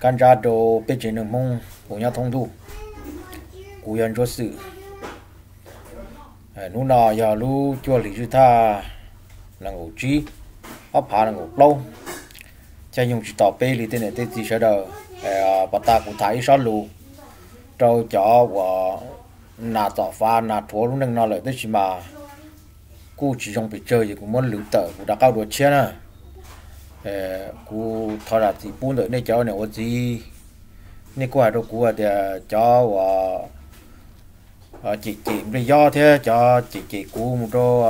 干啥都别人能蒙，我要通途，古人做事。哎，lúc nào giờ lúc cho lý sư ta là ngủ trí, ấp hạ là ngủ lâu. Cha dùng chỉ tỏ bê lý tên này tên gì sợ đờ, bà ta cũng thấy xót lù. Trâu chó của nà pha nà thua lúc nâng nó lợi tới mà. Cô chỉ dùng bị chơi thì cũng muốn lưu tờ, cũng đã cao đùa chia nè cú thọ là chỉ bún được nên cháu này ô gì nên qua đâu cú thì cháu và chỉ chỉ bây giờ thế cho chỉ chỉ cú một đô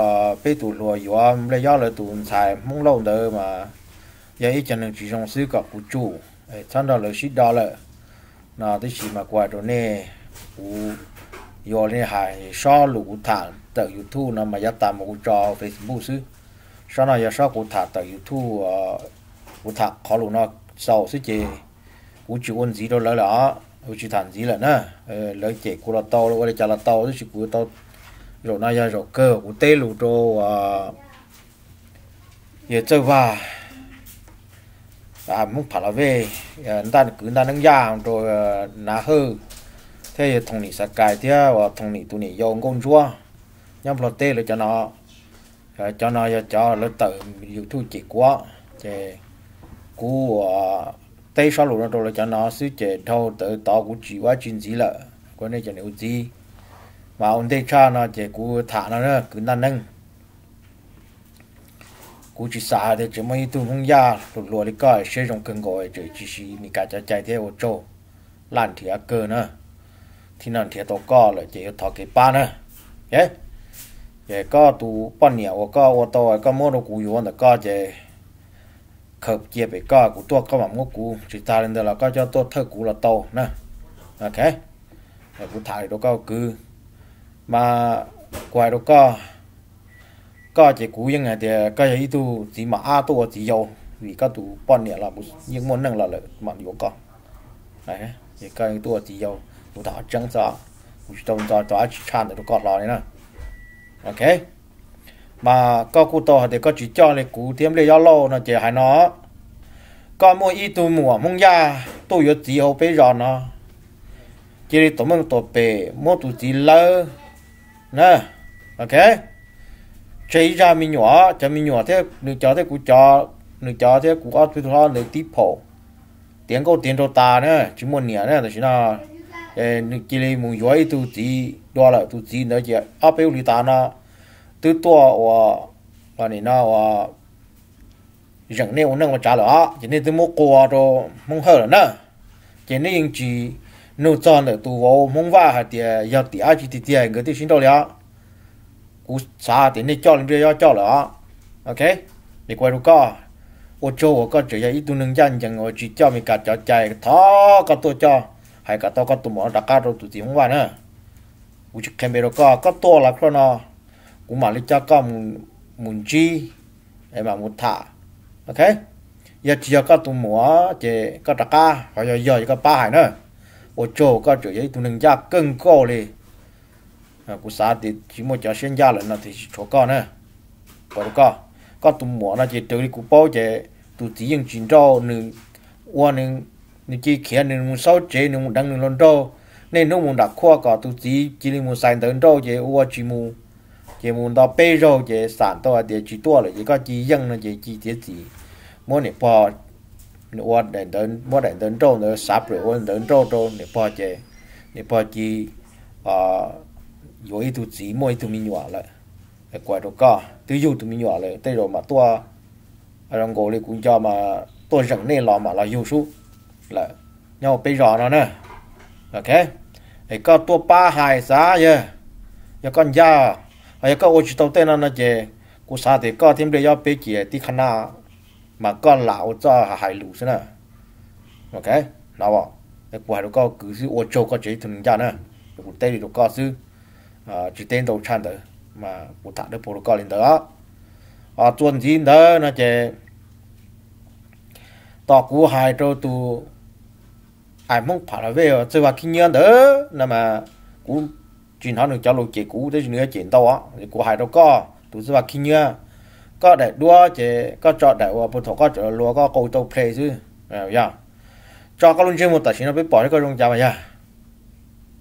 bé tụ lùa gió bây giờ là tụ xài mông lâu nữa mà giờ ít chân chỉ trong sư cả chủ chân đó là sĩ đó là nó tới chỉ mà qua rồi nè cú gió này hại so lũ thả tự youtube nó mà dắt tạm một trò facebook sư sau này giờ sau cụ thả tại thu cụ thả khó lụ nó sau sẽ chế cụ chịu quân gì đâu lỡ lỡ cụ chịu thản gì lỡ nè lỡ chế cụ là tàu rồi chả là tàu chứ cụ tàu rồi nay giờ rồi cơ cụ tê lụ đồ giờ chơi vào à muốn phải là về người ta cứ người ta nâng giang rồi nà hư thế thì thằng này sẽ cài thế và thằng này tụi này dùng con chúa nhắm lọt tê rồi cho nó Ờ, cho nó cho nó tự dù thu chỉ quá chè cú ờ, tây sau lũ nó là cho nó xứ chế thâu tự tỏ của chỉ quá chuyện gì lợ có nên cho nếu gì mà ông tây cha nó chè cú thả nó nữa cứ năn nâng cú chỉ xả thì chỉ mấy tu không ya lụt lụa đi coi xây trong cân gọi chỉ chỉ chỉ mình cả cho chạy theo ô tô lăn thì á cơ nữa thì nó thì tổ co là chỉ thọ cái ba nữa yeah 也个都半年我个我到个莫罗古有那个这，可也别个古多个嘛莫古，其他人的了个叫多特古了到呢，OK，也古台都个古，嘛怪都个，个这古应该的个一度起码阿多只有，vì cái tụ bọn này là một những món năng là lợi mà yếu con này thì cái tụ chỉ yêu tụ thảo trắng ra tụ trong cho tụ ăn chăn được con lo này nè ok mà có cụ tổ thì có chỉ cho là cụ tiêm lấy lâu nó chỉ hay nó có mua ít tu mùa mông ya tu yếu chỉ hậu bây giờ nó chỉ là tụi mình tụi bề mua tụi chỉ lơ nè ok chỉ ra mình nhỏ cho mình nhỏ thế được cho thế cụ cho được cho thế cụ ở tụi nó lấy tiếp phổ tiền câu tiền đồ ta nè chỉ muốn nhỉ nè là chỉ là chỉ lấy mùng giỏi tu chỉ đó là tu chỉ nữa chứ áp yêu lý ta na từ to và và này na và rằng nếu nâng mà trả lỡ cho nên từ cô qua rồi mong hơn nữa cho nên những chỉ nô chọn là tu vào mong va hay thì giờ thì ai chỉ thì tiền người thì xin đâu lẽ cú xa thì nên cho lên bây giờ cho lỡ ok để quay được co ô ô có chỉ là ít tu nâng chân chẳng ngồi chỉ cho mình cả cho chạy thó cả tôi cho hai cả tao có tụi mỏ đã cá rồi tụi gì không nữa u chỉ kèm bê có có to là cái nó u mà lấy cho con muốn chi em mà muốn thả ok giờ chỉ có tụm mỏ chỉ có đã cá hoặc giờ giờ có ba hải nữa ô chỗ có chỗ ấy tụi mình ra cân cô đi à cũng sao thì chỉ một cho xuyên gia lại nó thì chỗ con nữa còn có có tụi mỏ nó chỉ tự đi cũng bao chỉ tụi chỉ dùng chuyện cho nên qua 你只看你们少接你们当你们多，你侬们打垮个都只只你们三等多就我只么，就们到背肉就三多就只多了，一个只硬了就只只只，莫你把我等等我等等多呢杀不了我等多多你把这你把只啊有一头只莫一头米软了，怪着个都有头米软了，对着嘛多，啊让我的公家嘛多忍耐了嘛了有数。là nhau bây giờ nó nè ok thì có tua ba hai giá ye giờ con ya hay có ôi tàu tên nó chè cú sa thì có thêm để cho bây chè tí khăn nào mà con lão cho hải lũ thế nè ok nào bỏ cái quả đó có cứ sự ôi châu có chế thường ra nè cụ tên thì được có sự à, chỉ tên đầu chăn đó mà cụ thả được bộ có lên đó à chuẩn gì nữa nó chè tao cú hai trâu tu ai mong phá là về chứ mà kinh nhớ đó là mà cũng chuyện nó được cho lộ chỉ cũ để nữa chuyện tao á thì của hai đâu có tụi chứ mà kinh nhớ có để đua chỉ có cho để qua bộ thọ có cho lúa có cầu tàu play chứ à cho các luôn chơi một tài chính nó biết bỏ cái con rong chào mà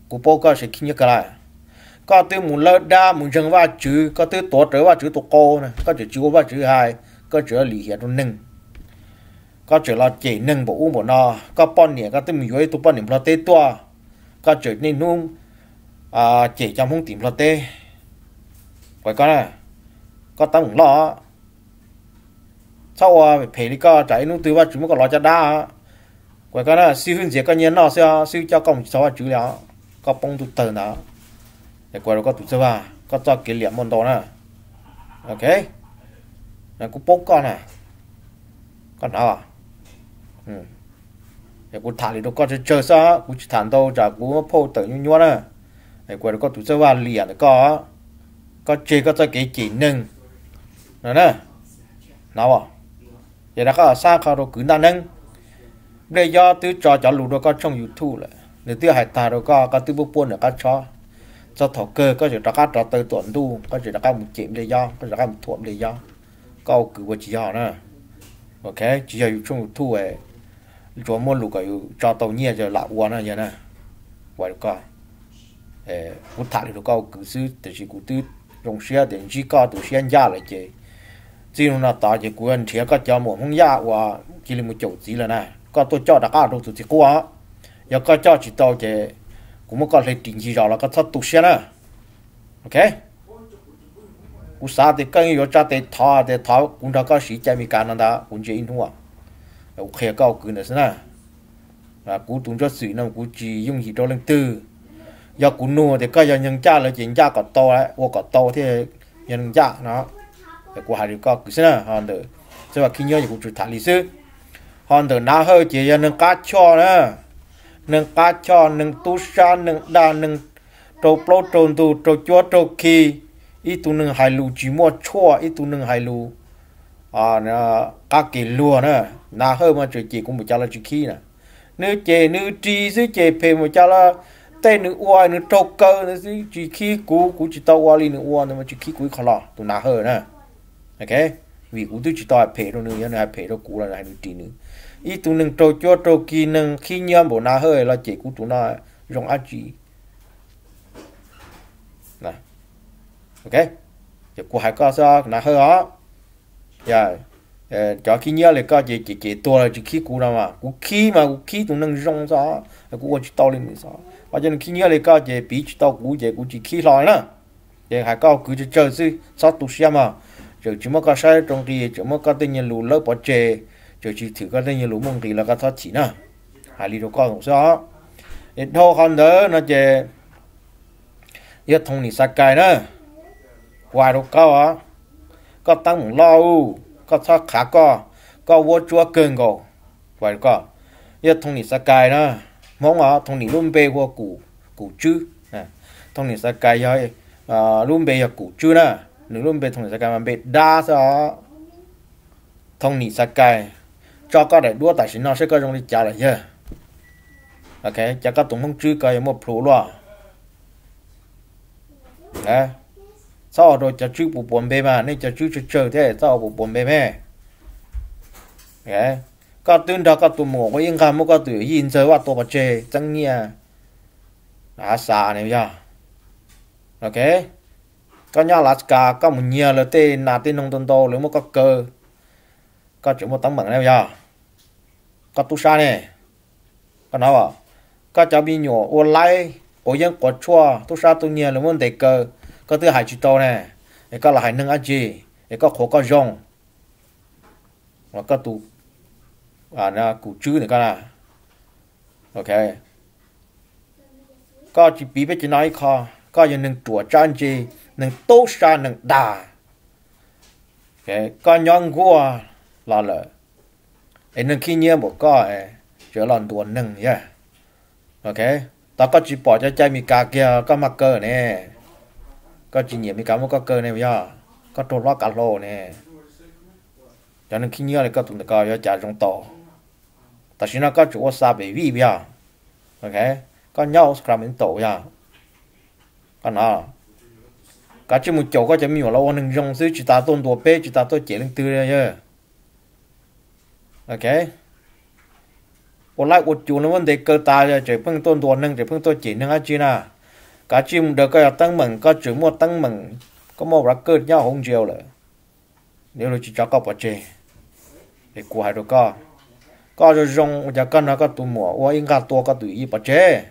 của bố có sẽ kinh nhớ cái này, có từ muốn lơ đa muốn dừng vào chữ có từ tổ trở vào chữ tổ cô này có chữ chữ vào chữ hai có chữ lý hiển luôn nâng có chỗ là chỉ nâng bộ uống bộ nó có bọn nhẹ có tìm dưới tụ bọn niệm lo tê tua có chỗ nên nung à chỉ trong không tìm lo tê vậy con à có tăng lo sau à phải đi có trái nung từ vào chúng có lo cho đa vậy con à siêu hướng dễ có nhiên nó sao cho công sáu à chú đó có bông tụ tờ nó để quay rồi có tụ sơ vào có cho kỷ niệm môn đồ nè ok là cũng bốc con này con nào à? cái ừ. cụ thả thì đâu có chơi chơi sao cụ chỉ thản đâu chả cụ phô tự nhu nhu nữa cái cụ có tụi sao lìa thì có có chơi có tới cái chỉ nâng nữa nè nào vậy là có sao khó đâu cứ nâng nâng để do tứ cho cho lù đâu có trong youtube lại nếu tứ hải tà đâu có có tứ bốc buôn nữa có cho cho thổ cơ có chỉ đặt các trò tư tuần đu có chỉ đặt các một chìm để do có chuyện đó một thuận để do câu cử của chị họ nữa ok chị giờ trong youtube ấy cho mua lục cái cho tàu nhia cho lão quan này nè vậy được coi ê cụ thải được coi cứ sư thì chỉ cụ tư rong xe đến chỉ có từ xe nhà lại chứ chỉ nó là ta chỉ cụ anh thế có cho một không nhà và chỉ là một chỗ gì là nè có tôi cho đã cả đồ từ chỉ qua giờ có cho chỉ tàu chứ cũng có thể tính gì rồi là có thật tu xe nè ok cụ sao thì cái yếu cho thì thọ thì thọ cũng đã có sĩ chơi mi cả nó đã cũng chỉ in thôi ok, khía cầu cứ nữa là và cú tung cho sự nằm cú chỉ dùng chỉ đó lên tư, do cú nua thì coi giờ nhân cha là chuyện cha có to đấy ô có to thì nhân cha nó thì cú hai điều có cứ thế hòn tử thế mà khi nhớ thì cú chụp thản lý sư hòn tử na hơi chỉ giờ nâng cá cho nữa nâng cá cho nâng tu sa nâng đa nâng trâu plo trâu tu trâu chúa trâu kỳ, ít tu nâng hai lù chỉ mua chua ít tu nâng hai lù à ờ, nó các kỳ lúa nữa na hơi mà chỉ chỉ cũng một trăm là chỉ khi nè nữ chè nữ trí dưới chè phê một trăm là tên nữ uai nữ trâu cơ nữ chỉ khi cú cú chỉ tao uai nữ uai nữa mà chỉ khi cú khó lọ tụ na hơi nè ok vì cú tôi chỉ tao phê đâu nữa nữa phê đâu cú là này nữ trí nữ ít tụ nâng trâu cho trâu kỳ nâng khi nhớ bộ na hơi là chè cú tụ na dùng á chỉ nè ok giờ cú hãy có sao na hơi đó dạ ờ, cho khi nhớ là có chị chị chị tua là chị khi cú đâu mà cú khi mà cú khi tụi nâng rong gió cú có chị to lên gió và cho nên khi nhớ là có chị bị chị to cú chị cú chỉ khi lại nữa để hai câu cứ chờ sư sao tu xem mà rồi chỉ mới có sai trong thì chỉ mới có tên nhân lù lớp bỏ chè rồi chỉ thử có tên nhân lù mông thì là có thoát chỉ nữa hai lý đồ con cũng sao để thôi con đó nó chè giờ thông thì sai cái nữa hoài đồ cao á có tăng lo u có thọ khá có có vô chúa cơn gò vậy có giờ thông lý sao cài nữa mong ở thông lý luôn bê vô cụ cụ chư, à thông lý sao cài rồi luôn bê cụ chư nữa nếu luôn bê thông lý sao cài mà bê đa sao thông lý sao cài cho có để đua tài sinh nó sẽ có trong đi trả lại chưa ok chắc các tổng không chư coi một phù loa đó sao rồi chả chữ bộ bốn bề mà nên chả chữ chơi chơi thế sao bộ bốn bề mẹ cái có tuyên đó có tụ mổ có yên khám có tụ yên chơi và tụ bạch chê chẳng nghe à xa này giờ ok có nhà là cả có một nhiều là tên là tên nông tôn tô nếu mà có cơ có chỗ một tấm bằng này giờ có tu sa này có nói vào có cháu bị nhổ online có dân có chua tu sa tu nhiều là muốn để cơ có thứ hải chỉ to nè có là hải nâng ăn gì có khổ có rong và có tụ à nó cụ chữ này các là ok có chỉ bí biết chỉ nói kho có những nâng tủa trang gì nâng tốt xa nâng đà ok có nhóm gua là lợ ấy nâng khi nhiên một có ấy trở lòn tuần nâng nhé, ok ta có chỉ bỏ cho chai mì cà kia có mặt cờ nè có chỉ nhiệm mấy cái mà có cơ này bây giờ có trộn lót cả lô cho nên khi nhớ là có tụng được coi trả trong tổ ta chỉ nó có chủ xa bị vi bây ok có nhau scrum đến tổ giờ có nó cả chỉ một chỗ có chỉ mình là ông dùng sự chỉ ta tôn đồ bê chỉ ta tôi chỉ lên từ rồi ok ủa lại ủa chủ nó vấn đề cơ ta rồi chỉ phương tôn đồ nâng chỉ phương tôi chỉ nâng á chứ nào cả chim được cái tăng mừng có chữ mua tăng mừng có một rắc cơ nhau không chiều nữa nếu chỉ cho có bỏ chê để của hai đồ co co rồi dùng giờ con nó có tụ mùa ô yên cả tua có tụ y bỏ chê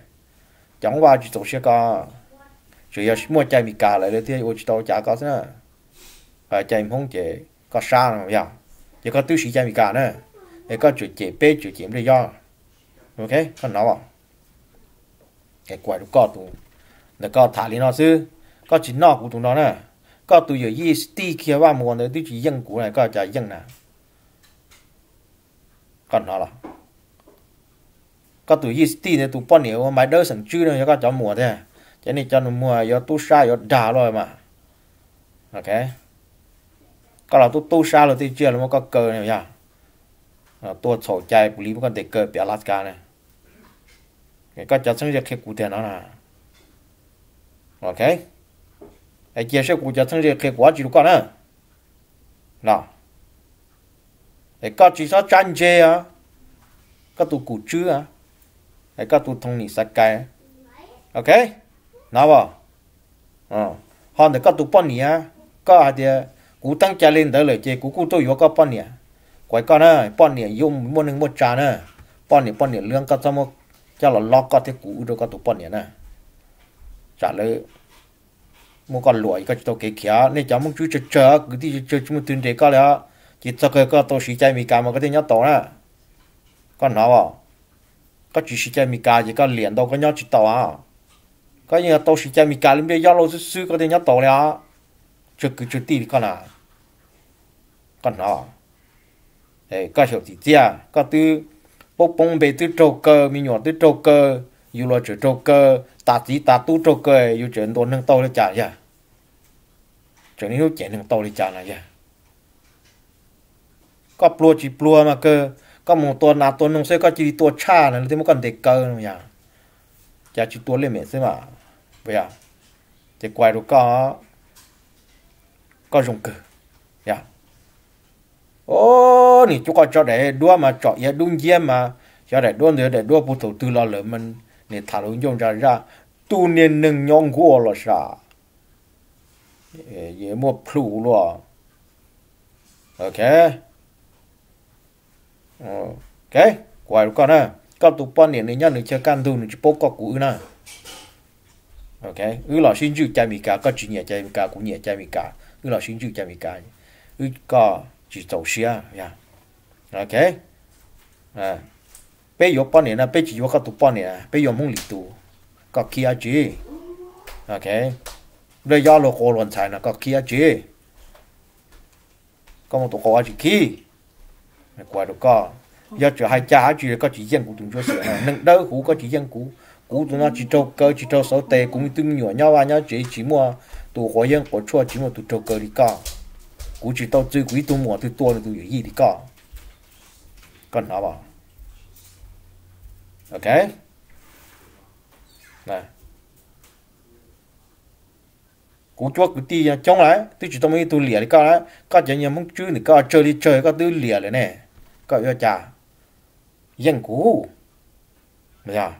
chẳng qua chỉ tổ chức co chỉ giờ mua chạy mì cả lại để thì ô chỉ tổ chả có nữa phải chạy không chế có xa nào vậy giờ có tư sĩ chạy mì cả nữa để có chủ chế bê chủ chiếm để do ok con nó vào cái quái đồ co tụ nó có thả lên nó chứ có chỉ nọ của chúng nó nè có tụi giờ gì kia ba mùa nữa tụi chỉ dân của này có chả dân nè còn nó có tụi gì ti này tụi nhiều mà đỡ sẵn chưa nữa có cho mùa thế cho nên cho nó mùa tu sa do đà rồi mà ok có là tu tu rồi thì chưa là có cờ này nhá tua sổ chạy bù lý con để cờ bị Alaska này cái có cho sinh ra khi cụ thể nó là ok ai chia sẻ của gia thân thì cái quá chỉ có nữa nào ai có chỉ sao chăn chê à có tụ cụ chứ à ai có tụ thông nhị cái ok nào vào ờ họ để có tụ bọn nhỉ à à cú tăng trả lên đó lời chê cú cú tôi yếu có bọn nhỉ quái con à bọn nhỉ dùng một một trà nữa bọn nhỉ bọn nhỉ lương có sao mà cho là lo có thế cú đâu có tụ bọn nè trả lời mua con lụa cái tàu kế kia nên cháu muốn chú chơi chơi, cứ đi chơi chơi chúng tuyên để có là chỉ cho cái cái tàu sĩ chạy mì cá mà có thể nhớ tàu nè con nào vào có chỉ sĩ chạy mì cá chỉ có liền đâu có nhớ chỉ tàu à có nhà tàu sĩ chạy mì cá lên bây giờ lâu sư có thể nhớ tàu lẽ chờ cứ chờ tí con à con nó ấy có hiểu gì chưa Cái thứ bốc bông bể thứ trâu cơ mì nhỏ thứ trâu cơ dù lo chữ trâu cơ ta chỉ ta tu trâu cơ dù chữ đồ nâng tàu lên trả ra chữ nếu chén nâng to lên trả là ra có plua chỉ plua mà cơ có một tuần nào tuần nông sẽ có chỉ tuần cha này thì mới còn để cơ nữa nhá chỉ tuần lên mẹ xem mà bây giờ à? thì quay được có có dùng cơ nhá ô nị chú có cho để đua mà cho ya đun gièm mà cho để đua nữa để đua phụ thủ từ lo lỡ mình 你他都用着啥？多年能养过了啥？也也没铺了。OK，嗯，OK，怪了干呢？搞到半年，你家你吃干都你就包括股呢。OK，ư là xin chữ chai mì cá có chữ nhẹ chai mì cá cũng nhẹ chai mì cá ư là xin chữ chai mì cá ư có chữ tàu xia yeah. Dạ. OK à bây giờ bao nhiêu bây giờ có tụ bao nhiêu bây giờ muốn lì tụ có kia chi, ok rồi do lo khó luận sai nó có kia chứ có một tụ khó chứ kia mày qua được có giờ chỉ hai cha chi, có chỉ dân của chúng tôi sửa nâng đỡ cũ có chỉ dân cũ cũ tụi nó chỉ trâu cơ chỉ trâu số tệ cũng tương nhỏ nhau và nhau chỉ chỉ mua tụ khó dân của chua chỉ mua tụ trâu cơ đi có cũ chỉ tao chơi quý tụ mua tụ tua tụ gì đi có còn nó bảo Okay? Này. Cú chúa cứ ti chống lại, tôi chỉ tôi mới tôi lìa đi cao đấy, cao chỉ nhà muốn chơi thì cao chơi đi chơi cao tôi lìa lại nè, cao yêu chả, dân cú, bây giờ,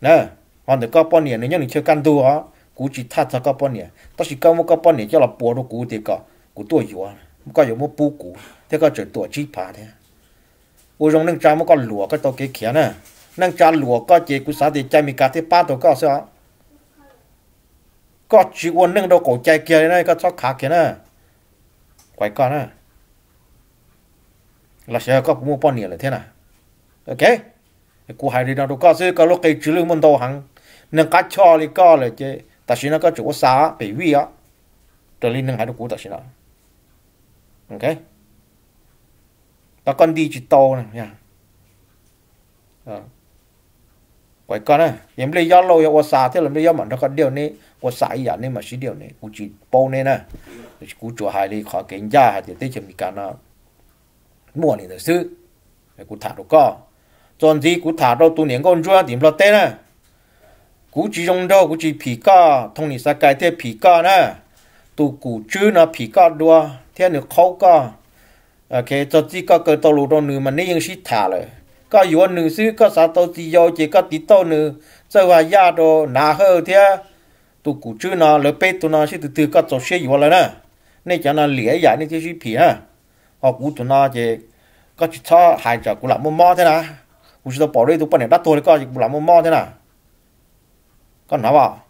nè, hoàn được cao bao nhiêu nè, nhớ mình chơi căn tu á, cú chỉ thắt ra cao bao nhiêu, ta chỉ cao một cao bao nhiêu cho là bỏ đồ cú thì cao, cú tuổi yếu, cao yếu một bù cú, thế cao chơi tuổi chỉ phá thế, ôi trong nâng trà một con lúa cái tàu cái kia nè năng cha lúa có chế cú sáng thì chạy mình cả thế ba tổ có sao có chỉ uốn nâng đâu cổ chạy kia này có cho khá kia nè quay con nè là sẽ có mua bao nhiêu là thế nào ok cú hai đi đâu đâu có chứ có lúc cái chữ lương môn đầu hàng nâng cá cho đi có là chứ ta xin nó có chỗ xá bị vi á trở nâng hai đâu cú ta xin nó ok ta con đi chỉ to này nha ờ quậy con này em lấy gió lâu gió xa thế là lấy gió mặn nó còn điều này qua xa ý dạng này mà xí điều này cũng chỉ bao này nè cũng chùa hai đi khỏi cái nhà hai thì tới chừng cái nó mua này thật sự cũng thả được co còn gì cũng thả đâu tu niệm con chúa điểm lo tê nè cũng chỉ dùng đâu cũng chỉ phì ca thông niệm sa cái thế phì ca nè tu cụ chữ nó phì ca đua thế nữa khâu ca cái cho chỉ ca cái tàu lụt nữa mà nên ยัง xí thả rồi có yếu nữ sư có sao tao tí yếu chỉ có tí tao nữ cho hòa gia đồ nà hơ thế tụ cụ chữ nó lỡ bê tụ nó sẽ từ từ có tổ xe rồi nè nên cho nó lìa giải nên thế sư phí ha họ cụ nó chỉ có chỉ hai trợ cụ làm mò mò thế nào cụ chỉ tao bỏ đi tụ bọn đắt tôi có chỉ làm mò mò thế nào con nó bảo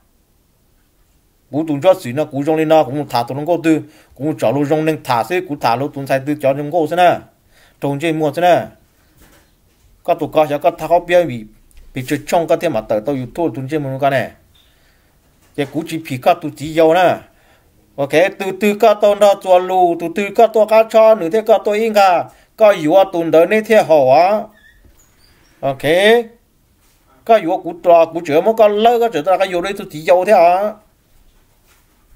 cú tụng cho xí nó cú trong lên nó cũng thả tụng nó tư cũng chọn luôn trong nên thả xí cú thả luôn tụng sai tư chọn trong cô thế nè trồng chơi mua thế nè có tụ có cho có thao bia bị bị chơi trong có thể mà tới tôi thua tụi chơi mình cái này cái cú chỉ phí có tụ chỉ giàu nè ok từ từ có tôi đó cho lù từ từ có tôi cá cho nữa thế có tôi in cả có yếu tụi đó nên thế hậu á ok có yếu cú trò cú chữa mà có lỡ có chữa ra cái yếu đấy tụi chỉ giàu thế à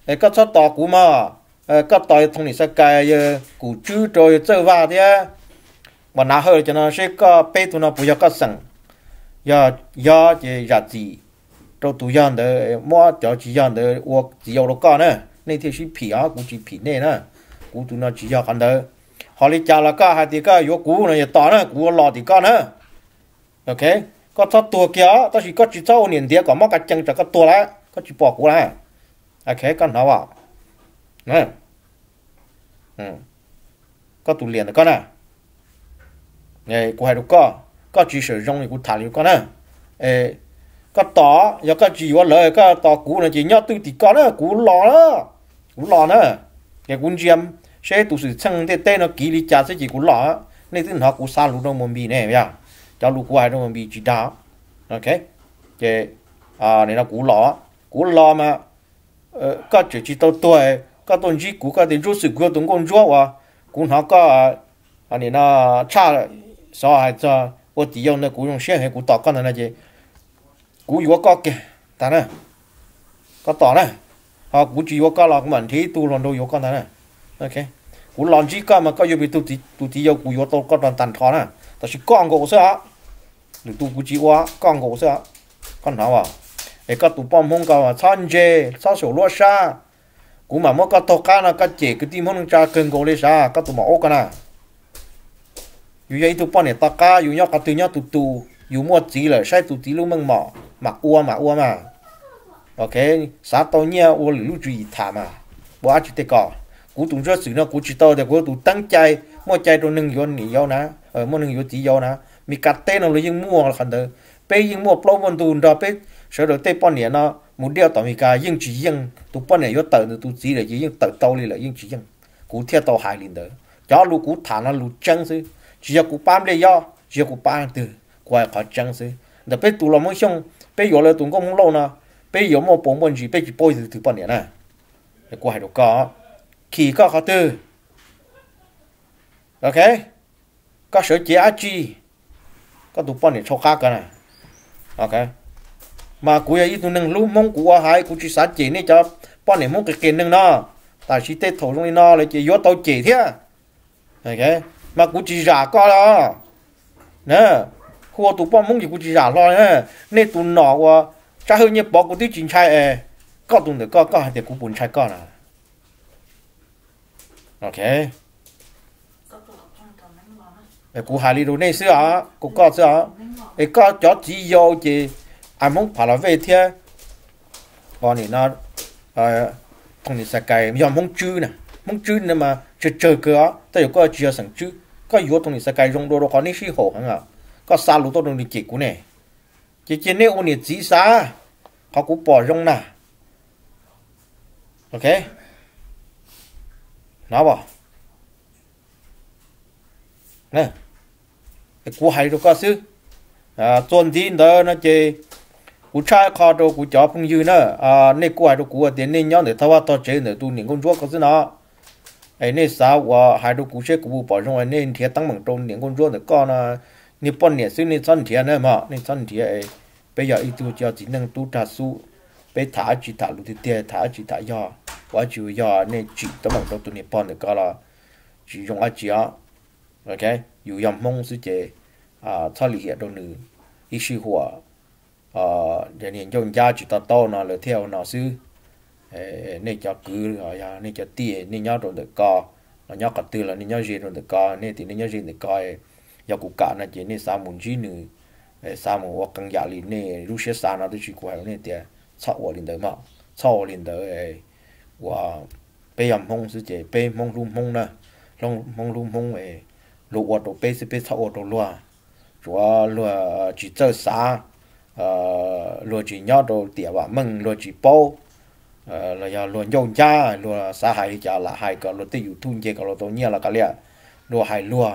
cái có cho tò cú mà cái tòi thông này sẽ cài cú chữ rồi chơi vào thế mà nà hơi cho nó sẽ có bé tụi nó bây giờ có sẵn giờ giờ chỉ ra gì cho tụi dân để mua cho chỉ dân để uống chỉ yêu được con nè, nên thì chỉ phì à, cũng chỉ phì nè nè cũng tụi nó chỉ yêu con đó họ đi chào là cả hai thì cả yếu nó này to nè, cú lò thì cả nè, ok có thoát tua kia ta chỉ có chỉ sau niệm địa có mắc cái chân cho có tua lại có chỉ bỏ cú lại ok con nào, vào nè ừ có tụi liền được con à này của hai đứa có có sử dụng thì cũng thả liu con ê có tỏ giờ có chỉ qua lời có tỏ cũ là chỉ nhớ tư thì con nữa cũ lò nữa cũ lò nữa cái cũng chiếm sẽ tụ sự chân thế tên nó kỹ lý cha sẽ chỉ cũ nên nó cũ xa lũ đông mồm bì này vậy cho lũ qua đông mồm bì chỉ đó ok cái à này nó cũ lò cũ lò mà có chỉ chỉ tao tuổi có tôn chỉ cũ có đến rút sự của tổng công chúa à cũng nó có à này nó cha sao hay cho 我只用那古用线还古打干的那些，古有我搞的，咋呢？搞打呢？啊，古只我搞了个问题，都乱都有干的呢。OK，古乱只干嘛？搞有别都只都只有古有都搞乱蛋炒呢，但是干过啥？你都古只我干过啥？干啥哇？哎，搞都帮忙搞啊，参加操守落下，古嘛么搞到干了，搞这个地方能扎根过的啥？搞都冇干了。อยู่ยังตัวป้อนเนี่ยตะก้าอยู่ยอกกระตือยอกตุตูอยู่มัวจีเลยใช่ตุตีลูกมึงหมอหมักอ้วมาอ้วมาโอเคสาตัวเนี่ยอ้วหรือลูกจีถามมาว่าจุดเตกอกูตุงเชื่อสื่อเนาะกูจิตโตแต่กูตุตั้งใจมั่วใจตัวหนึ่งโยนหนีโยนะเออมั่วหนึ่งโยนจีโยนะมีกัดเต้นเอาเลยยิ่งมั่วขันเตอเป้ยิ่งมั่วปล้มบนตูนดอเป้เสือเดือเต้ป้อนเนี่ยเนาะมุดเดียวต่อมีกายิ่งจียิ่งตุป้อนเนี่ยโยเตอตุจีเลยยิ่งเตอโตเลยเลยยิ่งจียิ่งกูเที่ยวโตหายลินเตอจ้าลูกกูถามนะลูกจังซื้อ chỉ có bám để yo chỉ có bám từ qua khó chăng chứ đã biết tụ lòng mong xong bây giờ là tụng công lâu nè bây giờ mà bốn bốn gì bây giờ bôi từ từ bao nhiêu nè qua hai đồ có khi có khó tư ok có sửa chế ác có tụ bao nhiêu cho khác cả nè ok mà cú ấy tụi nưng lú mong cú hai cú chỉ sát chỉ này cho bao nhiêu mong cái kiện nâng nó tại chỉ tết thổ trong nó là chỉ vô tàu chỉ thế ok mà cũng chỉ giả co đó nè hùa tụ bom mông gì cũng chỉ giả lo nè nên tụ nọ qua cha hơi nhiệt bỏ cũng tí chính trai e có tụ được có có hai tiền cũng bốn trai có nè ok ê cú hà li đồ xưa cú có xưa ê có chó chỉ vô chị anh à, không phải là về thế còn thì nó ờ không thì sẽ cày không chư nè không chư nữa mà chứ chơi cửa tôi có chia sẻ chứ có yếu tông này sẽ cái rong đồ đó có nên sĩ hộ hả có xa lũ tôi đừng chỉ của này chỉ chỉ nếu ông này chỉ xa họ cũng bỏ rong nà ok nó bỏ nè cú hay rồi có sư à tuần tin đó nó chơi cú trai khó đồ cú chó phong dư nữa à nè cú hay đồ cú ở tiền nên nhau để thao to chế để tu những công chúa có sư nào ai sao e. wa hai đồ cú xe cú bỏ trong ai nè thiệt tăng bằng trôn những con ruộng được con à nè bọn nè xin nè thiệt nè mà nè săn thiệt ấy bây giờ ít tuổi chỉ năng tu trà su bây thả chỉ thả lụt thì tiền thả chỉ thả giờ chỉ tăng bằng trôn tụi nè bọn được là chỉ dùng ai chỉ á ok dù yam mong chế à cho lý đồ nữ ít sư hòa à để nè dùng gia chỉ ta to nó theo nó sư nên cho cứ rồi ờ, dạ, nên cho tiền nên nhau rồi được co nó nhau cả tư là nên nhau gì rồi được co nên thì nên nhau gì được coi giờ cũng cả là chỉ nên sao muốn gì nữa sao muốn hoặc cần giả liền nên lúc xưa sao nó tôi chỉ quay nên thì sau ở liền đời mà sau ở linh đời và bây giờ mong sự chỉ bây mong luôn mong nữa long mong luôn mong về lúc ở đồ bây sự bây sau ở đồ loa chúa loa chỉ chơi xa ờ loa chỉ nhau đồ tiệm và mừng loa chỉ bao Ờ, là giờ luôn dùng cha luôn xã hội cha là hai cái luôn tự tiêu thun chế cái luôn tôi nhớ là cái này, luôn hai luôn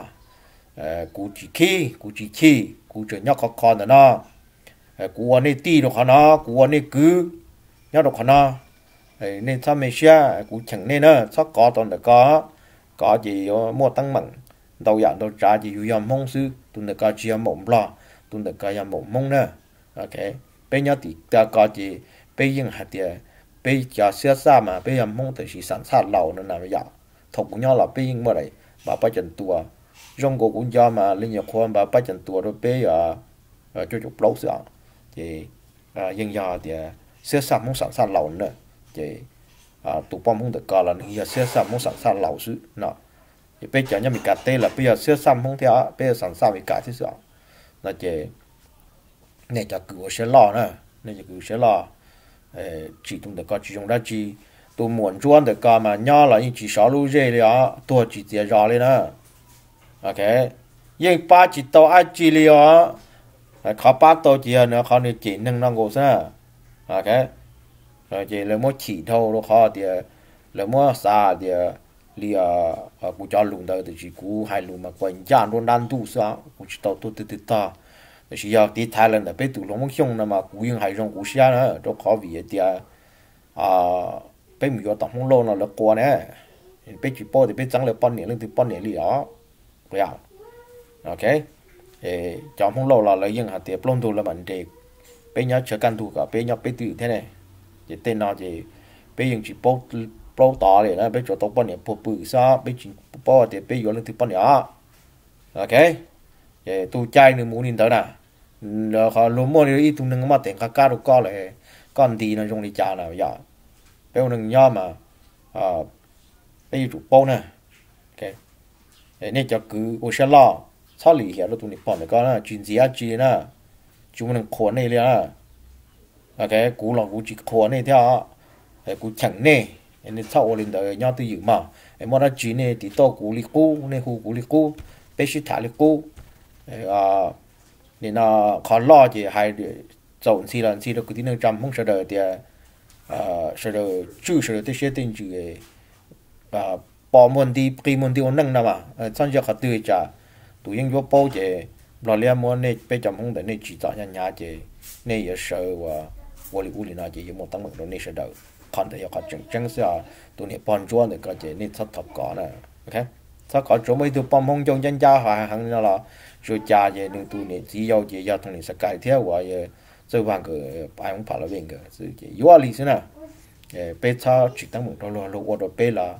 ờ, cú chỉ khi cú chỉ khi cú chỉ nhóc có con nữa nó cú anh ấy ti được hả nó cú anh ấy cứ nhớ được hả nó ờ, nên sao mình xe, cú chẳng nên nữa sao có tôi được có có gì mua tăng mặn đầu dạng đầu trả gì dùng mông sư tuần được có chia mộng lo tuần được cái gì mộng mông nữa ok bây giờ thì ta có gì bây giờ hạt tiền bây giờ xưa xa mà bây giờ mong tới sự sản xuất lâu nữa nào bây giờ thuộc cũng nhau là bây giờ mới bà bắt chân tua trong cổ cũng do mà linh nhật khoan bà bắt chân tua rồi bây giờ cho chụp lâu sửa thì nhưng giờ thì ờ, xưa xa muốn sản xuất lâu nữa thì ờ, tụ bom không được cả là giờ xưa xa muốn sản xuất lâu chứ nọ thì bây giờ nhà mình cả tê là bây giờ xưa xa không theo bây giờ sản xuất mình cả thế sửa là chỉ này cho cứu sẽ lo nữa này cho cứu sẽ lo Ờ, chỉ tụng được có chỉ dùng đó chỉ tôi muốn chuan được có mà nhỏ là như chỉ sáu lú dê liền tôi chỉ tiệt rõ lên đó ok nhưng ba chỉ tàu ai chỉ liền à, khó ba tàu chỉ nữa khó được chỉ nâng nâng gỗ sa ok rồi chỉ là mỗi chỉ thâu nó khó thì là mỗi xa thì à, li à, à cụ cho lùng đời thì chỉ cú hai lùng mà quanh chán luôn đan tu sao cụ chỉ tàu tôi tu tu ta 是要对台湾那边独龙乡那么古用还用古些呢，都考虑的啊，被没有当红路那了过呢，被举报的被涨了半年了，就半年了啊，对呀，OK，诶，当红路了了用下的不弄到了问题，被人家干土个，被人家被丢的呢，也对那的被人举报报打的呢，被抓到半年不不啥，被举报的被有人丢半年，OK。ye tu chai nu mu nin da na lo kha lo mo ni tu nang ma ten ka ka con ờ, đi nó dùng đi cha nào giờ bây giờ nhau mà à bây chụp bao nè ok nên cho cứ ô xe lo sau lì hiểu là tụi mình bỏ được con là chuyện gì á chuyện nè chúng mình khốn này là ok cú lòng cú chỉ khốn này theo cái cú chẳng nè nên sau lên đời nhau tự giữ mà em muốn nói chuyện này thì to cú lì cú nên cú cú lì cú bây giờ thả lì 那个你那靠老的还早些了，些了，固定能帐篷是的的，呃，是的，就是这些东西的，啊，包门的、给门的我弄了嘛，呃，咱就和对家，都应该包的，老两么那被帐篷的那几早上伢的，那也是我我里屋里那也没当门的那是的，看的要看真真是啊，都那搬砖的个的，那他他搞呢，OK。sao có chỗ mấy tụ bom hông trong dân cha hòa hàng là rồi cha về đường tu này chỉ giàu chỉ giàu thằng này sẽ cải theo và sư vàng cái bài cũng phật là bên cái sư chỉ yếu lý thế nào để ờ, bé cha chỉ tăng một đôi lo lo ô tô bé là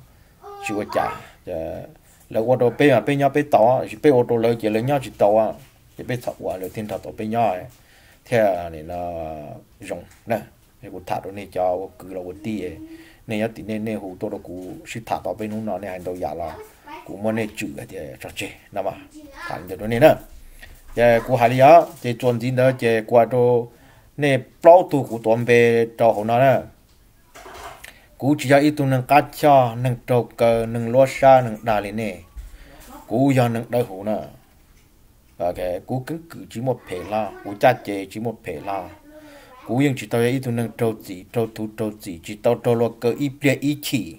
chỉ có cha ờ, là ô tô bé mà bé nhau bé to chỉ bé ô tô lớn chỉ lớn nhau chỉ to à chỉ bé thọ quả là thiên thọ to bé nhau theo này là rộng nè cái bột thả đó này cho cứ là bột tì này nhất tì này này hồ tô đó cũ chỉ thả to bên hôm nọ này hành đầu giả là cũng muốn nên chữ thì cho chế nào mà thành được nên nữa giờ cô hà lý á thì chuẩn gì đó thì qua cho nên bao tu của tuần về cho họ nó nữa cú chỉ cho ít tu nâng cá cho nâng trâu cờ nâng lúa sa nâng đà lên nè cú do nâng đôi hủ nữa và cái cú cứng cử chỉ một phe la cú cha chế chỉ một phe la cú yên chỉ tao ít tu nâng trâu gì trâu tu trâu gì chỉ tao trâu lúa cờ ít bia ít chỉ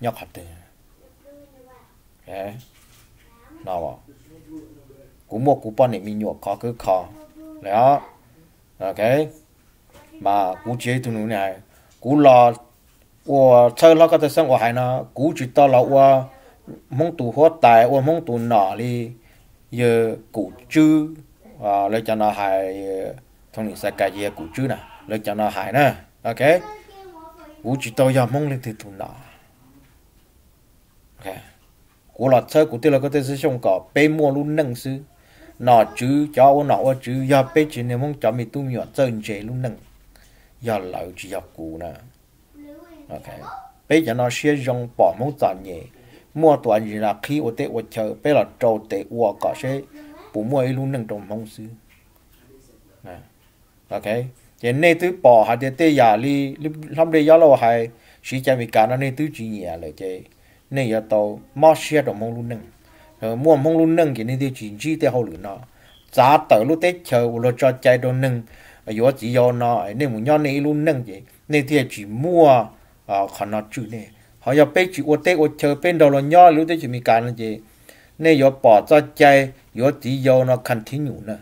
nhóc hạt đấy thế nó bỏ cú mua cú bán này mình nhổ khó cứ khó đấy đó ok mà cú chế tụi nó này cú lo của chơi lo cái sinh của hai nó cú chỉ to lo của mong tụ hoa tài của mong tụ nọ đi giờ cú chư à lấy cho nó hai thông niệm sẽ cái gì cú chư nè lấy cho nó hai nè ok cú chỉ to giờ mong lên thì tụ nọ ok của lọt sơ của tôi là có thể sử dụng có mua luôn nâng sư nọ chứ cho ô nọ chứ do bê chứ nếu muốn cho mình tu nhỏ luôn nâng do lợi chỉ do cũ nè ok bê cho nó sẽ dùng bỏ muốn tàn nhẹ mua toàn gì là khi ô tê ô chờ bê trâu tê ô có sẽ bù mua luôn nâng trong mong sư nè ok thế nên tôi bỏ hạt tê tê li lâm đây gió lâu hay chỉ cho mình cả nó nên chỉ nhẹ lời chơi nên giờ tàu mua xe đồ mông luôn nâng ờ, mua mông luôn nâng cái nên tiêu chỉ chi tiêu hậu lửa nó giá tàu lúc tết chờ lo cho chạy đồ nâng ở ờ, chỗ chỉ do nó ờ, nên muốn nhau này luôn nâng vậy nên thì chỉ mua à khả năng chữ này họ giờ bây chỉ ô tết ô chờ bên đầu là nhau lúc tết chỉ mình cản là gì nên giờ bỏ cho chạy giờ chỉ do nó continue nữa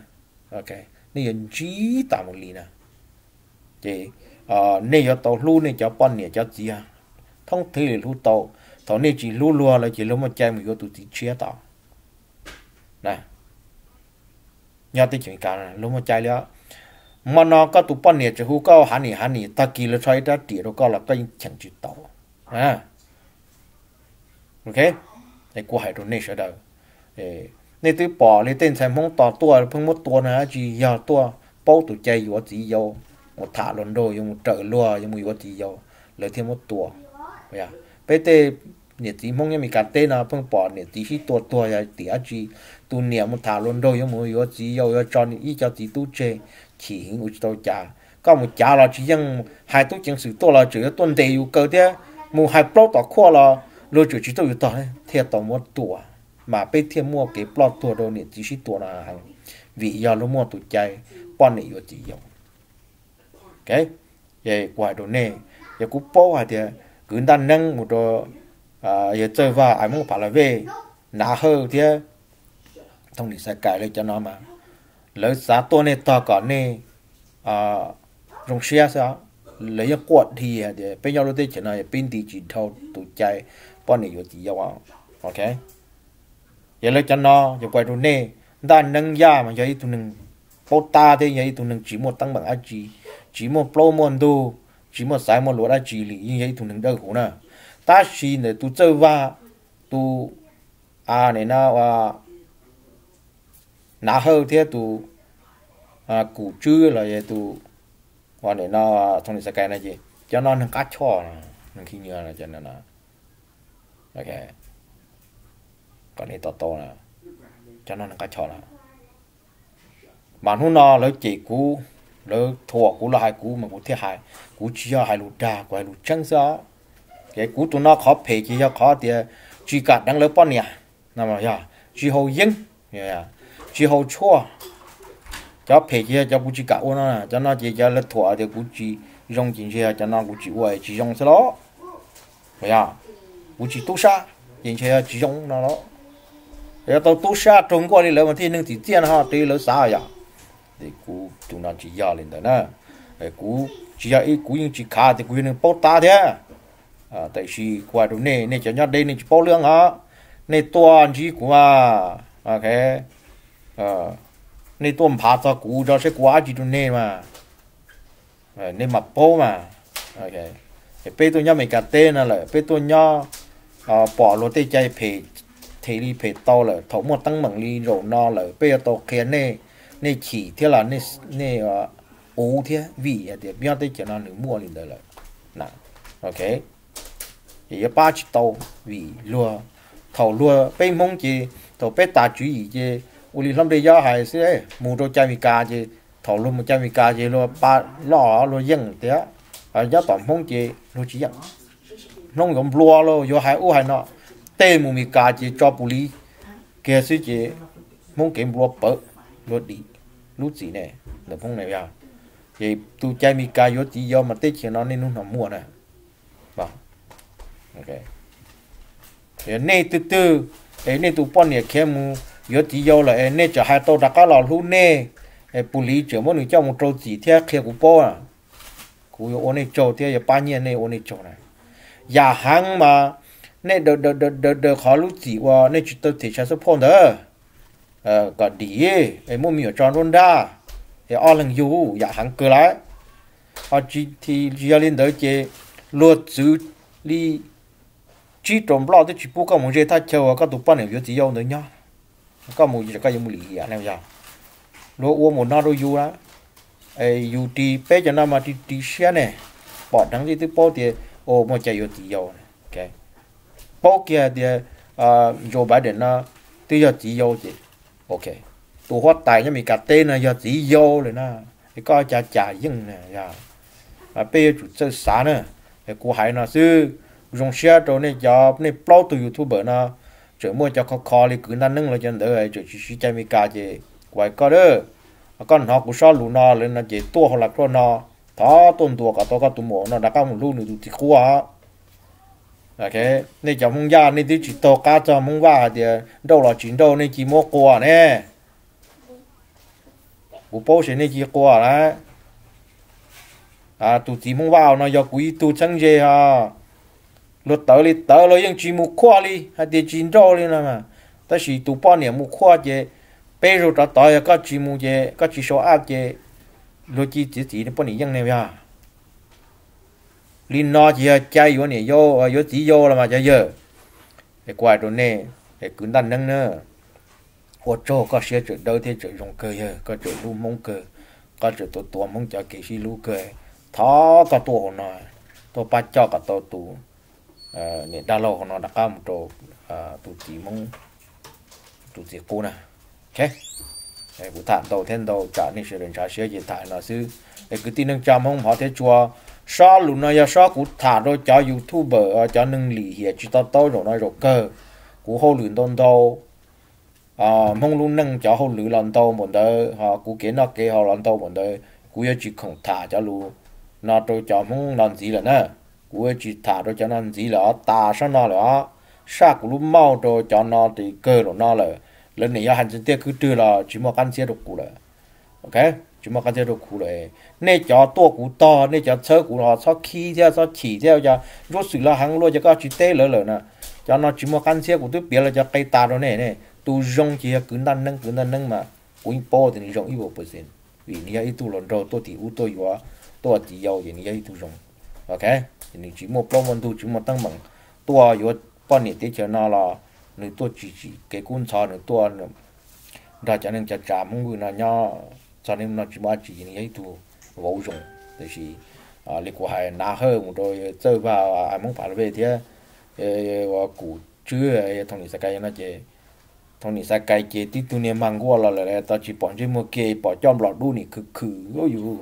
ok nên giờ chỉ tạm một lý nè vậy à nên giờ tàu luôn nên cho bọn này cho gì à thông thường là lúc tàu thọ này chỉ lúa lúa là chỉ lúa một chai mình có tụt chia tao này nhớ tới chuyện cả lúa một chai nữa mà nó có tụt bao nhiêu chỉ hú có hắn nhỉ hắn nhỉ ta kỳ là xoay ra tiền đâu có là cái chẳng chịu tao à ok để qua hải rồi nên sẽ đâu nên tôi bỏ lên tên sản phẩm tỏ tua phong một tua nữa chỉ giờ tua bao tụt chai vô chỉ vô một thả lần đôi một trợ lúa một vô chỉ vô lấy thêm một tua vậy dạ. à bây giờ nè mong em cả tên là phong bỏ nè tí khi tua tua ya à, tí chi tu nè một thả luôn đâu yo một chỉ yo yo cho nè ý tu chê chỉ hình u tao chả có một chả là chỉ rằng hai tu chứng sự to là chỉ có tuần yêu cầu thế một hai pro tỏ khoa là lô chủ chỉ tôi tỏ đấy theo tỏ một tuổi mà bây thiên mua cái plot tua đâu nè tí khi tua vì giờ nó mua tụ chạy bọn nè yo chỉ yo cái vậy quay đồ nè giờ cũng bỏ vào thì cứ đan nâng một đồ à giờ chơi vào ai muốn phải là về nã hơ thì thông đi sai cải lại cho nó mà lỡ giá tôi này to còn này à rong xe sao lấy cái quạt thì à, thì bây giờ tôi chỉ nói bên thì chỉ thâu tụ chạy bọn này có gì vào, ok giờ lấy cho nó giờ quay đồ này đan nâng ra mà giờ tụ nâng ta thì giờ tụ nâng chỉ một tăng bằng ai chỉ chỉ một plomo đồ chỉ mà sai mà lúa đã chỉ lý như vậy thùng đứng đâu khổ nè ta chỉ này tu chơi và tu à này na và na hơn thế tu à củ chư là vậy tu và này na à, trong này cái này gì cho nó nâng cá cho nè nó khi nhớ là cho nên là ok còn này to to nè cho nó nâng cá cho nè bạn hôm nọ lấy chỉ cú lỡ thua cú là hai cú mà cú thiệt hại cú chỉ cho hai lũ đà của hai lũ trắng gió cái cú tụi nó khó phê chỉ cho khó thì ờ, chỉ cả đang lỡ bao nè nằm mà ya chỉ hậu yên ya chỉ hậu chua cho phê chỉ cho cú chỉ cả ô nó cho nó chỉ cho lỡ thua thì cú chỉ dùng chính chỉ cho nó cú chỉ uầy chỉ dùng sao đó ya cú chỉ tu sa chính chỉ chỉ dùng nó đó giờ tao tu sa trông qua đi lỡ mà thiên nương thì tiền ha tí lỡ sao ya thì cú chúng ta chỉ giờ lên đó nè cú chỉ giờ ít cú nhưng chỉ khá thì cú nhưng bốc ta thế à tại vì qua đúng này nè cho nhát đây nè chỉ bốc lương hả nè toàn chỉ cú à ok à, à, à nè toàn phá ra cú cho sẽ quá chỉ đúng này mà nè mà bốc mà ok bây tôi nhau mình cả tên là bây tôi nhau bỏ lô tay chạy phê thế đi phê to là thấu một tăng mảng đi rổ nó là bây giờ tôi khiến này 那起天了，那那个五天尾也得不要再讲到你茉莉的了，那 OK，也八七刀尾落头落被蒙起，头被打主意的，我里弄的要还是哎，木头加米加的，头落木加米加的落八落落硬的，啊要挡蒙起落只硬，弄用落咯，要还我还那，对木米加的抓不离，给自己蒙给落白。yoti nút gì này là không này vào thì tu chơi mi ca yoti do mà tết chỉ nó nên nó mua này bảo ok thì nay từ từ ấy nay tụ bọn này khen mu yoti do là ấy nay cho hai tô đã có lò lú nè ấy bù lý chỉ mỗi người cho một trâu chỉ theo khi của bò à cú yo ôn này trâu theo giờ ba nhiên nay ôn này trâu này dạ nhà hàng mà nay đợt đợt đợt đợt đợt khó lú chỉ qua nên chúng tôi thì sẽ phone đó ờ có đi ấy mua miếng tròn luôn đa thì ở du giả hàng cơ lại họ chỉ thì gia lên tới chế luật giữ đi chỉ trồng lo tới chỉ bu các món gì ta chờ các tụ ban này chỉ yêu nữa nhá các món gì các giống lý à này vậy dạ? lo một nát đôi du đó ấy du ti bé cho nó mà ti ti xe này bỏ đắng đi tới bỏ thì ô mà chạy yêu chỉ yêu ok bỏ kia thì à Joe Biden nó tự do chứ โอเคตัวฮอตไตยังมีกาเต้นะยาสีโยเลยนะไอ้ก็จะจ่ายยิ่งเนี่ยยาอาเปยจุดเสียสานะไอ้กูหายนะซื้อรงเชียตัวนี้จาเนี่เปล่อตัวยูทูบเบอร์นะจะมั่วจะคอคอเลยกึนนั่นนึงเลยจนเดอไอ้จุดชี้ใจมีกาเจไว้ก็เด้อไอ้ก้อนหอกกูชอบหลุนนอเลยนะเจตัวหลักเพวานอท้อต้นตัวกับตัวก็ตัวหมอนะแลกวก็มันลูกหนึ่งตัวที่คู่อ ok, nên chồng nên tụ chỉ to cá à, mong vào nó do quý tụ chẳng gì ha lột tớ li tớ lo nhưng chỉ một khoa đi hay để chín rô đi nè mà ta chỉ tụ bao nhiêu một khoa gì bây giờ ta tới có chỉ một gì có chỉ số áp gì lột chỉ chỉ chỉ nó bao nhiêu những này vậy linh nó chỉ chạy vô nè vô vô chỉ vô là mà chạy giờ để qua rồi nè để cứ đan nâng nữa ô chỗ có xe chỗ đâu thì chỗ dùng cơ giờ có chỗ lu mông cơ có chỗ tổ tổ mông cho kỳ si lu cơ thó cả tổ nó tổ ba cho cả tổ tụ nè đa lô nó đã cao một chỗ tụ chỉ mông tụ chỉ cô nè ok cái cụ thản đầu thêm đầu trả nên sự đánh trả xe gì tại nó sư để cứ tin nâng trăm không họ thế chùa sao lũ nó giờ sao cũng thả rồi cho youtuber ờ, cho nâng lì hiện chỉ tao tao rồi nói rồi cơ cũng hô lũ tôn đâu ờ, à mong luôn nâng cho hô lũ lần đâu một đời họ cũng kiến nó kế họ lần đâu một đời cũng chỉ không thả cho lũ nó tôi cho mong làm gì là nữa cũng chỉ thả rồi cho làm gì là ta sao nó là sao cũng lũ mau rồi cho nó thì cơ rồi nó là lần này giờ hành trình tiếp cứ trừ là chỉ một căn xe độc cụ là ok chúng mà cái chế độ cũ rồi nè cho tua cũ to nè cho sơ cũ họ sao khi theo sao chỉ theo cho rốt sự là hàng lô cho các chị tê lỡ nè cho nó chúng mà căn xe của tôi biết là cho cây ta đó nè nè tu rong chỉ cứ năn nâng cứ năn nâng mà cũng po thì rong ít vì nhà ít tu lần tôi thì u tôi quá tôi chỉ giàu thì nhà ít tu rong thì mình chỉ một promo tu chỉ một tăng bằng tôi yếu bao nhiêu tiền cho nó là người tôi chỉ chỉ cái cuốn sao người tôi đã cho nên cho trả mong người nó nhau cho nên nó chỉ bao chỉ những cái tu vô dụng thì chỉ à lịch của hai na hơi một đôi chơi ờ, vào à, muốn phải về thế và cụ chưa thông lý cái nó thằng này lý cái chỉ tí tu niệm mang qua là là ta chỉ bỏ chỉ một cái bỏ cho lọt đu này cứ cứ có dù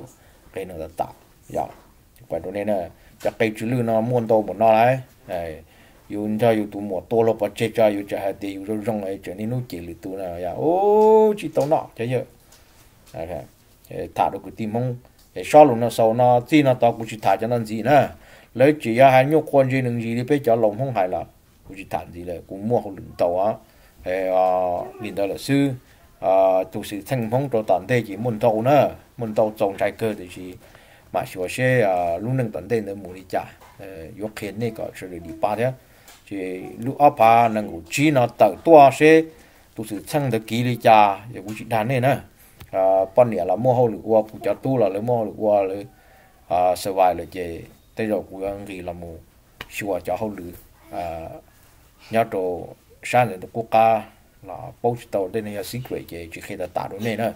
cái nó là tạo dạ và đó nên là cái chữ lưu nó muốn đâu một nó đấy này yêu cho yêu tu một tô lộc và chơi cho yêu chơi hai tí yêu rồi rong ấy trở nên nó chỉ lưu tu nào dạ ô chỉ tao nọ chơi Ờ, ờ, thả được cái tim mông sau ờ, luôn nó sau nó chỉ nó tao cũng chỉ thả cho nó gì nữa lấy chỉ ra hai nhóc con gì đừng gì đi bây giờ lòng không hài là cũng chỉ thả gì là cũng mua không lĩnh tàu á lĩnh đó là sư tu sự thành phong cho tận thế chỉ muốn tàu nữa muốn tàu trồng trái cơ thì chỉ mà sửa xe lúc nâng tận thế nữa muốn đi trả yếu khiến này có sự đi ba thế chỉ lúc áp hà nâng cũng chỉ nó tàu to xe tu sự thành được kỹ đi trả cũng chỉ đàn này nữa bọn à, nè là mua hồ lựu qua phụ cho tu là lấy mua lựu qua lấy à sờ vài là chế tây rồi cũng ăn gì là mù xua cho hồ lựu à nhớ đồ sang đến quốc ca là bố tàu đây này secret chế chỉ khi ta tạo đồ này nữa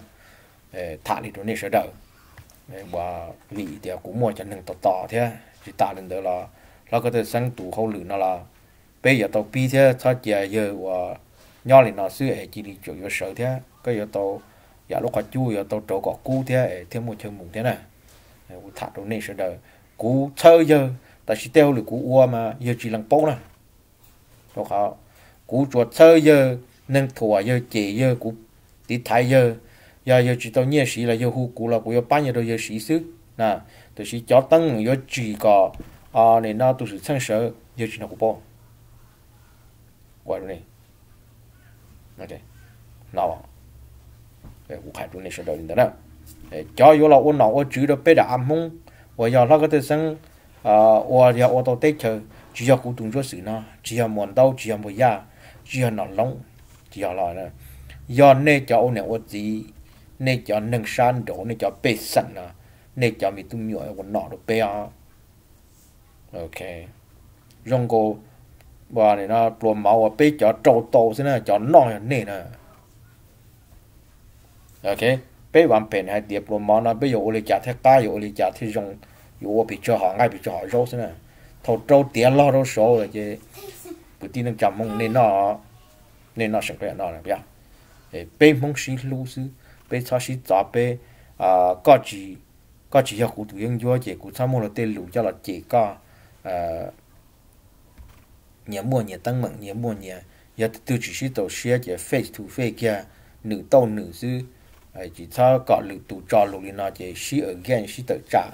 thả đi đồ này sẽ đỡ và vị thì cũng mua cho nên to to thế chỉ tạo được đó là nó có thể sáng tủ hồ lựu nó là bây giờ tàu pi thế cho chế giờ và nhỏ lên nó sửa chỉ đi chỗ sở thế có giờ tàu giờ dạ, lúc có chú giờ tôi trộn có cú thế thêm một chân mùng thế này thật đồ này sẽ đời cú chơi giờ ta chỉ tiêu là cú ua mà giờ chỉ lăng bốc này, đó khó cú chuột chơi giờ nâng thua giờ chỉ giờ cú tí thái giờ giờ giờ chỉ tao nhớ sĩ là giờ hú cú là cú giờ bao nhiêu giờ sĩ sức nè tôi chỉ cho tăng giờ chỉ có à này nó tôi sẽ sang sợ giờ chỉ là cú bốc gọi này ok nào 我看中那是的呢。哎，假如了我脑我住了北的阿蒙，我要那个的生啊，我要我到地球，只要古动作事呢，只要忙到，只要没呀，只要那弄，只要那呢，要那叫我呢我自己，那叫能山着，那叫背山呢，那叫没都没有我脑都背啊。OK，用过。ว่าเนี่ยนะปลวมเมาว่าไปจอดโจโตซินะจอดน้องอย่างนี้นะ okay, bây giờ bên này điệp luôn mà nó bây giờ oli chả thế ta giờ oli chả thì dùng dù bị cho họ ngay bị cho họ rốt thế này trâu tiền lo đâu số rồi chứ cứ tin chậm mong nên nó nên nó sẽ cái nó là biết để bên mong xí lưu sư bây sao xí trả bên à có chỉ có chỉ học của tiếng em cho chỉ của sao mua là tên lũ cho là chỉ có à nhà mua nhà tăng mận nhà mua nhà giờ từ chỉ xí tàu xe chỉ face to face kia nửa tàu nửa sư chỉ cho có lực tụ cho lục li nó chỉ xí ở gen xí tự trả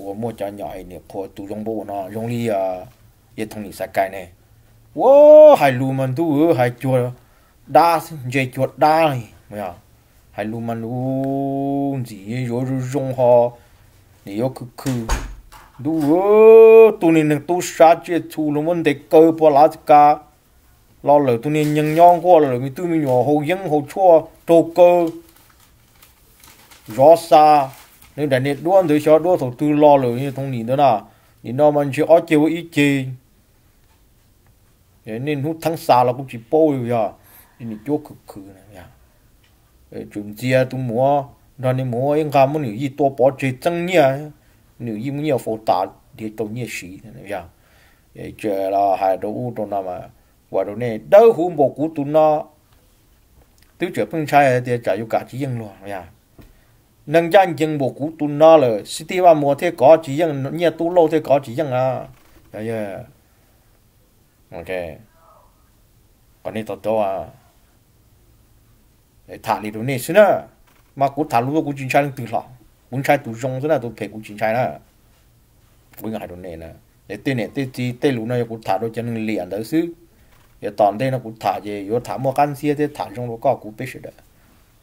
ô mua cho nhỏ ấy nè có tụ rong bộ nó rong li à yên thông lý sai cái này wow hai lu mình tu ừ, hai chuột đa dây chuột đa này mày à hai lu mình lu gì rồi rong họ nè yo cứ cứ du tu nè nè tu sa chơi tu luôn mình để cơ bỏ lá cả lo lỡ tu nè nhung nhong qua lỡ mi tu mi nhỏ hồ yến hồ chua trâu cơ rõ xa nên đại nét đuôn từ cho đuôn thổ tư lo lửa như thông nhìn đó là nhìn nó mình chỉ ở chiều ý chí nên hút thắng xa là cũng chỉ bố rồi giờ nên chỗ cực khử này nhá chúng chia tụi mua đó nên mua anh cảm muốn nhiều to bỏ chế tăng nhá nhiều gì muốn nhiều phổ tả thì tổ nhiệt sĩ này nhá chờ là hai đồ đồ nào mà và đó này đâu hùng bộ cũ tụi nó tiêu chuẩn phân sai thì chạy vô cả chỉ dân luôn nhá nâng dân dân bộ cũ tu nó là sĩ tiêu ba mùa thế có chỉ dân nhà tu lâu thế có chỉ dân à yeah, dạ, yeah. Dạ. ok còn đi tao tao à để thả đi đồ này xin à mà cũ thả luôn cũ chính trai từ lọ muốn trai tu rong thế nào tu phải cũ chính trai là cũ ngại đồ này nè để tên này tên gì tên lũ này cũ thả đồ cho nên liền đó xứ, để tòn tên nó cũ thả về rồi thả mua căn xe thế thả rong nó có cũ biết rồi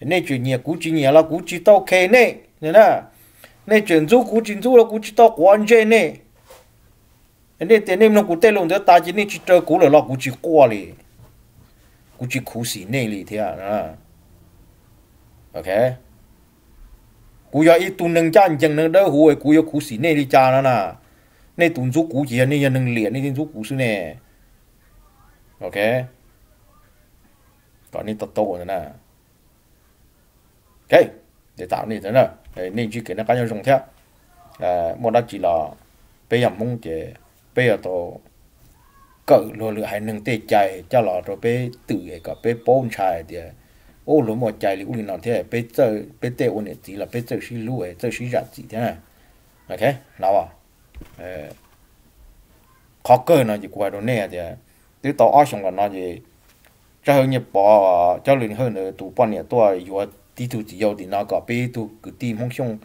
nên chuyện nhiều cú chỉ nhiều là cú chỉ tao kê nè nên là nên chuyện du cú chỉ du là cú chỉ tao quan nè nên tiền nên nó cú tê lùng thế ta chỉ chỉ chơi cú là lo cú chỉ qua lì cú chỉ cú à, nè lì à ok cú giờ ít tu nâng chân chân nâng đỡ hùi cú giờ cú nè lì cha nó nà nên tu du cú gì nên giờ nâng liền nên du cú xí nè ok còn nên tao tao nè cái để tạo nên thế nào nên chỉ cái nó cá nhân dùng theo à một đó chỉ là bây giờ mong chỉ bây giờ tôi cỡ lừa lừa hai nâng tê chạy cho là rồi bây tự cái cả bé bốn chạy thì ô lúa một chạy thì cũng làm thế bây giờ bây tê ôn thì là bây giờ xí lúa chơi xí rạch gì thế này ok nào à khó cơ nó chỉ qua đồ nè thì từ tàu ở xong là nó gì cho hơn nhập bỏ cho lên hơn nữa tụ bọn này tôi vừa tí tu chỉ yêu thì nó có bê tu cứ tí mong xong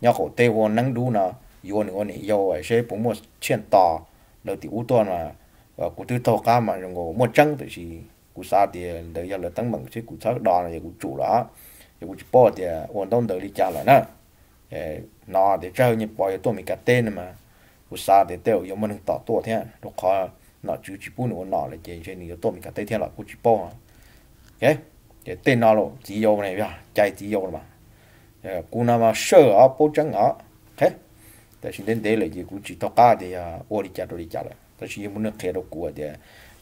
nhau khổ tê hồ năng đu nó yêu nữa này yêu ấy sẽ bố một chuyện tỏ đầu thì u tuần mà và cụ tư thầu ca mà ngồi một trăng thì chỉ cụ sa thì đợi giờ là tăng bằng chứ cụ sa đòn này cụ chủ đó thì cụ bỏ thì ổn ờ, đông đợi đi trả lại à. nữa nó để chơi như bỏ tôi mình cả tên mà cụ sa thì tiêu yêu mình tỏ tổ thế lúc khó nó chú chỉ bún nó là chỉ trên này tôi mình cả tên thế là cụ chỉ bỏ ok cái tên nó lộ chỉ yêu này bia chạy chỉ yêu mà cú nào mà sợ ở bố trắng ở thế tại xin đến đây là gì cũng chỉ tao cá thì à, ô đi chả đi chả rồi tại xin muốn nó khéo đâu à, để,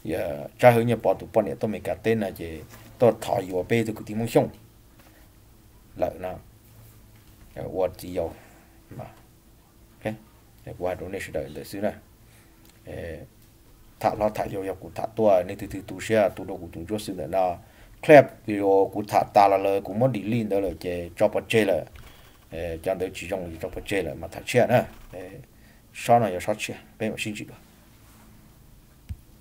thì cha hướng nhà bỏ tụ bỏ này tôi mới cả tên là gì tôi thọ yêu bê tôi cứ tìm muốn sống, lợi nào ô chỉ yêu mà thế qua đồ này sẽ đợi đợi xíu này thả lo thả yêu yêu cú thả tua nên từ từ tu sửa tu đồ cú tu cho sửa nữa là clip thì họ ờ, cũng thả ta là lời cũng muốn đi lên đó là chế cho bật chế là chẳng ờ, tới chỉ trong cho bật chế là mà thả chia nữa sau này giờ sau chia bên mà xin chị